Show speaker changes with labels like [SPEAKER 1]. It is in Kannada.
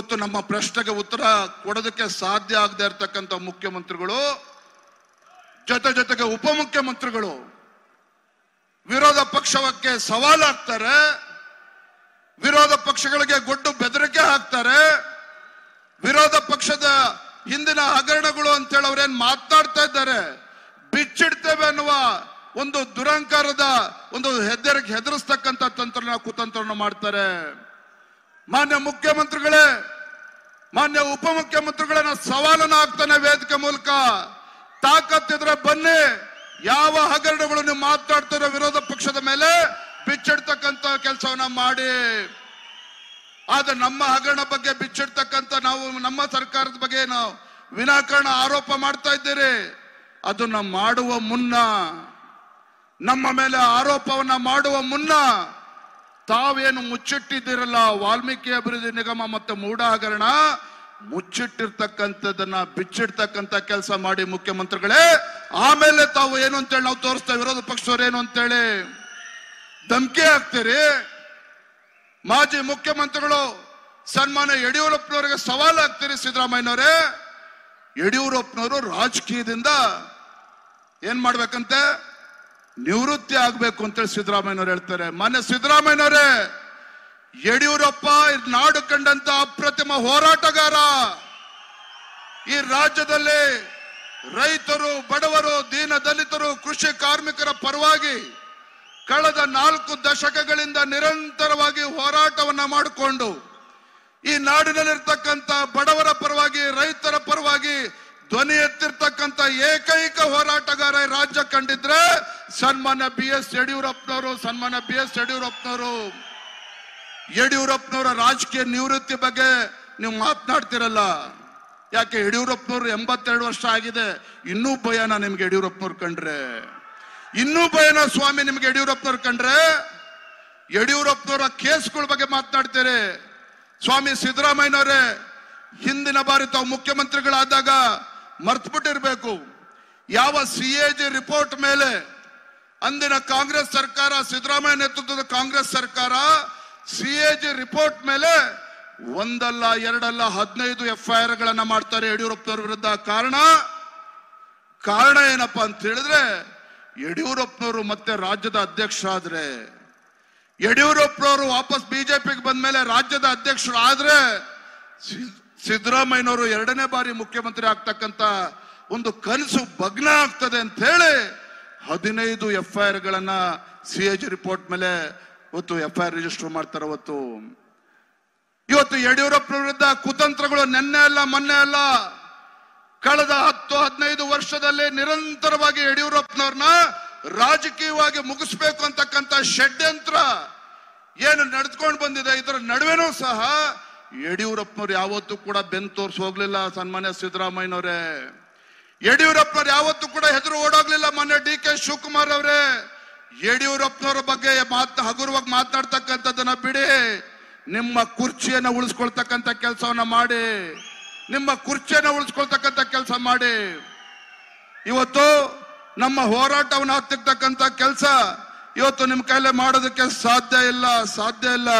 [SPEAKER 1] ಇವತ್ತು ನಮ್ಮ ಪ್ರಶ್ನೆಗೆ ಉತ್ತರ ಕೊಡೋದಕ್ಕೆ ಸಾಧ್ಯ ಆಗದೆ ಇರತಕ್ಕಂಥ ಮುಖ್ಯಮಂತ್ರಿಗಳು ಜೊತೆ ಜೊತೆಗೆ ಉಪಮುಖ್ಯಮಂತ್ರಿಗಳು ವಿರೋಧ ಪಕ್ಷಕ್ಕೆ ಹಾಕ್ತಾರೆ ವಿರೋಧ ಪಕ್ಷಗಳಿಗೆ ಗೊಡ್ಡು ಬೆದರಿಕೆ ಹಾಕ್ತಾರೆ ವಿರೋಧ ಪಕ್ಷದ ಹಿಂದಿನ ಹಗರಣಗಳು ಅಂತೇಳಿ ಅವ್ರೇನ್ ಮಾತಾಡ್ತಾ ಇದ್ದಾರೆ ಬಿಚ್ಚಿಡ್ತೇವೆ ಅನ್ನುವ ಒಂದು ದುರಂಕಾರದ ಒಂದು ಹೆದರಿಕೆ ಹೆದರಿಸ್ತಕ್ಕಂಥ ತಂತ್ರನ ಕುತಂತ್ರನ ಮಾಡ್ತಾರೆ ಮಾನ್ಯ ಮುಖ್ಯಮಂತ್ರಿಗಳೇ ಮಾನ್ಯ ಉಪಮುಖ್ಯಮಂತ್ರಿಗಳನ್ನ ಸವಾಲನ್ನು ಹಾಕ್ತಾನೆ ವೇದಿಕೆ ಮೂಲಕ ತಾಕತ್ತಿದ್ರೆ ಬನ್ನಿ ಯಾವ ಹಗರಣಗಳು ನೀವು ಮಾತಾಡ್ತಿರೋ ವಿರೋಧ ಪಕ್ಷದ ಮೇಲೆ ಬಿಚ್ಚಿಡ್ತಕ್ಕಂತ ಕೆಲಸವನ್ನ ಮಾಡಿ ಆದ್ರೆ ನಮ್ಮ ಹಗರಣ ಬಗ್ಗೆ ಬಿಚ್ಚಿಡ್ತಕ್ಕಂತ ನಾವು ನಮ್ಮ ಸರ್ಕಾರದ ಬಗ್ಗೆ ನಾವು ವಿನಾಕಾರಣ ಆರೋಪ ಮಾಡ್ತಾ ಇದ್ದೀರಿ ಅದನ್ನ ಮಾಡುವ ಮುನ್ನ ನಮ್ಮ ಮೇಲೆ ಆರೋಪವನ್ನ ಮಾಡುವ ಮುನ್ನ ತಾವೇನು ಮುಚ್ಚಿಟ್ಟಿದ್ದೀರಲ್ಲ ವಾಲ್ಮೀಕಿ ಅಭಿವೃದ್ಧಿ ನಿಗಮ ಮತ್ತು ಮೂಢ ಹಗರಣ ಮುಚ್ಚಿಟ್ಟಿರ್ತಕ್ಕಂಥದನ್ನ ಬಿಚ್ಚಿಡ್ತಕ್ಕಂಥ ಕೆಲಸ ಮಾಡಿ ಮುಖ್ಯಮಂತ್ರಿಗಳೇ ಆಮೇಲೆ ತಾವು ಏನು ಅಂತೇಳಿ ನಾವು ತೋರಿಸ್ತಾ ವಿರೋಧ ಪಕ್ಷದವ್ರು ಏನು ಅಂತೇಳಿ ಧಮ್ಕಿ ಹಾಕ್ತೀರಿ ಮಾಜಿ ಮುಖ್ಯಮಂತ್ರಿಗಳು ಸನ್ಮಾನ ಯಡಿಯೂರಪ್ಪನವ್ರಿಗೆ ಸವಾಲು ಹಾಕ್ತೀರಿ ಸಿದ್ದರಾಮಯ್ಯನವರೇ ಯಡಿಯೂರಪ್ಪನವರು ರಾಜಕೀಯದಿಂದ ಏನ್ ಮಾಡ್ಬೇಕಂತೆ ನಿವೃತ್ತಿ ಆಗಬೇಕು ಅಂತೇಳಿ ಸಿದ್ದರಾಮಯ್ಯನವ್ರು ಹೇಳ್ತಾರೆ ಮೊನ್ನೆ ಸಿದ್ದರಾಮಯ್ಯನವರೇ ಯಡಿಯೂರಪ್ಪ ನಾಡು ಕಂಡಂತ ಅಪ್ರತಿಮ ಹೋರಾಟಗಾರ ಈ ರಾಜ್ಯದಲ್ಲಿ ರೈತರು ಬಡವರು ದೀನ ದಲಿತರು ಕೃಷಿ ಕಾರ್ಮಿಕರ ಪರವಾಗಿ ಕಳೆದ ನಾಲ್ಕು ದಶಕಗಳಿಂದ ನಿರಂತರವಾಗಿ ಹೋರಾಟವನ್ನ ಮಾಡಿಕೊಂಡು ಈ ನಾಡಿನಲ್ಲಿರ್ತಕ್ಕಂಥ ಬಡವರ ಪರವಾಗಿ ರೈತರ ಪರವಾಗಿ ಧ್ವನಿ ಎತ್ತಿರ್ತಕ್ಕಂಥ ಏಕೈಕ ಹೋರಾಟಗಾರ ರಾಜ್ಯ ಕಂಡಿದ್ರೆ ಸನ್ಮಾನ ಬಿ ಎಸ್ ಯಡಿಯೂರಪ್ಪನವರು ಸನ್ಮಾನ ಬಿ ಎಸ್ ಯಡಿಯೂರಪ್ಪನವರು ಯಡಿಯೂರಪ್ಪನವರ ರಾಜಕೀಯ ನಿವೃತ್ತಿ ಬಗ್ಗೆ ನೀವು ಮಾತನಾಡ್ತಿರಲ್ಲ ಯಾಕೆ ಯಡಿಯೂರಪ್ಪನವ್ರು ಎಂಬತ್ತೆರಡು ವರ್ಷ ಆಗಿದೆ ಇನ್ನೂ ಭಯನ ನಿಮ್ಗೆ ಯಡಿಯೂರಪ್ಪನವ್ರು ಕಂಡ್ರೆ ಇನ್ನೂ ಭಯನ ಸ್ವಾಮಿ ನಿಮ್ಗೆ ಯಡಿಯೂರಪ್ಪನವ್ರು ಕಂಡ್ರೆ ಯಡಿಯೂರಪ್ಪನವರ ಕೇಸ್ಗಳ ಬಗ್ಗೆ ಮಾತನಾಡ್ತೀರಿ ಸ್ವಾಮಿ ಸಿದ್ದರಾಮಯ್ಯನವರೇ ಹಿಂದಿನ ಬಾರಿ ತಾವು ಮುಖ್ಯಮಂತ್ರಿಗಳಾದಾಗ ಮರ್ತ್ಬಿಟ್ಟಿರ್ಬೇಕು ಯಾವ ಸಿ ಎ ಜಿ ರಿಪೋರ್ಟ್ ಮೇಲೆ ಅಂದಿನ ಕಾಂಗ್ರೆಸ್ ಸರ್ಕಾರ ಸಿದ್ದರಾಮಯ್ಯ ನೇತೃತ್ವದ ಕಾಂಗ್ರೆಸ್ ಸರ್ಕಾರ ಸಿ ಎ ಜಿ ರಿಪೋರ್ಟ್ ಮೇಲೆ ಒಂದಲ್ಲ ಎರಡಲ್ಲ ಹದಿನೈದು ಎಫ್ಐಆರ್ ಗಳನ್ನ ಮಾಡ್ತಾರೆ ಯಡಿಯೂರಪ್ಪನವ್ರ ವಿರುದ್ಧ ಕಾರಣ ಕಾರಣ ಏನಪ್ಪಾ ಅಂತ ಹೇಳಿದ್ರೆ ಯಡಿಯೂರಪ್ಪನವರು ಮತ್ತೆ ರಾಜ್ಯದ ಅಧ್ಯಕ್ಷ ಆದ್ರೆ ಯಡಿಯೂರಪ್ಪನವರು ವಾಪಸ್ ಬಿಜೆಪಿಗೆ ಬಂದ ಮೇಲೆ ರಾಜ್ಯದ ಅಧ್ಯಕ್ಷರು ಆದ್ರೆ ಸಿದ್ದರಾಮಯ್ಯನವರು ಎರಡನೇ ಬಾರಿ ಮುಖ್ಯಮಂತ್ರಿ ಆಗ್ತಕ್ಕಂತ ಒಂದು ಕನಸು ಭಗ್ನ ಆಗ್ತದೆ ಅಂತ ಹೇಳಿ ಹದಿನೈದು ಎಫ್ ಐ ಆರ್ ಗಳನ್ನ ಸಿ ಎಜ್ ರಿಪೋರ್ಟ್ ಮೇಲೆ ಇವತ್ತು ಎಫ್ ಐ ಆರ್ ರಿಜಿಸ್ಟರ್ ಮಾಡ್ತಾರೆ ಅವತ್ತು ಇವತ್ತು ಯಡಿಯೂರಪ್ಪ ವಿರುದ್ಧ ಕುತಂತ್ರಗಳು ನಿನ್ನೆ ಅಲ್ಲ ಮೊನ್ನೆ ಅಲ್ಲ ಕಳೆದ ಹತ್ತು ಹದಿನೈದು ವರ್ಷದಲ್ಲಿ ನಿರಂತರವಾಗಿ ಯಡಿಯೂರಪ್ಪನವ್ರನ್ನ ರಾಜಕೀಯವಾಗಿ ಮುಗಿಸ್ಬೇಕು ಅಂತಕ್ಕಂಥ ಷಡ್ಯಂತ್ರ ಏನು ನಡೆದುಕೊಂಡು ಬಂದಿದೆ ಇದರ ನಡುವೆನೂ ಸಹ ಯಡಿಯೂರಪ್ಪನವ್ರು ಯಾವತ್ತೂ ಕೂಡ ಬೆನ್ ತೋರ್ಸ್ ಹೋಗ್ಲಿಲ್ಲ ಸನ್ಮಾನ್ಯ ಸಿದ್ದರಾಮಯ್ಯನವರೇ ಯಡಿಯೂರಪ್ಪ ಯಾವತ್ತೂ ಕೂಡ ಹೆದರು ಓಡೋಗ್ಲಿಲ್ಲ ಮೊನ್ನೆ ಡಿ ಕೆ ಶಿವಕುಮಾರ್ ಅವರೇ ಯಡಿಯೂರಪ್ಪನವರ ಬಗ್ಗೆ ಮಾತ ಹಗುರವಾಗಿ ಮಾತನಾಡ್ತಕ್ಕಂಥದ್ದನ್ನ ಬಿಡಿ ನಿಮ್ಮ ಕುರ್ಚಿಯನ್ನು ಉಳಿಸ್ಕೊಳ್ತಕ್ಕಂಥ ಕೆಲಸವನ್ನ ಮಾಡಿ ನಿಮ್ಮ ಕುರ್ಚಿಯನ್ನು ಉಳಿಸ್ಕೊಳ್ತಕ್ಕಂಥ ಕೆಲಸ ಮಾಡಿ ಇವತ್ತು ನಮ್ಮ ಹೋರಾಟವನ್ನು ಹತ್ತಿರತಕ್ಕಂಥ ಕೆಲಸ ಇವತ್ತು ನಿಮ್ಮ ಕೈಲೇ ಮಾಡೋದಕ್ಕೆ ಸಾಧ್ಯ ಇಲ್ಲ ಸಾಧ್ಯ ಇಲ್ಲ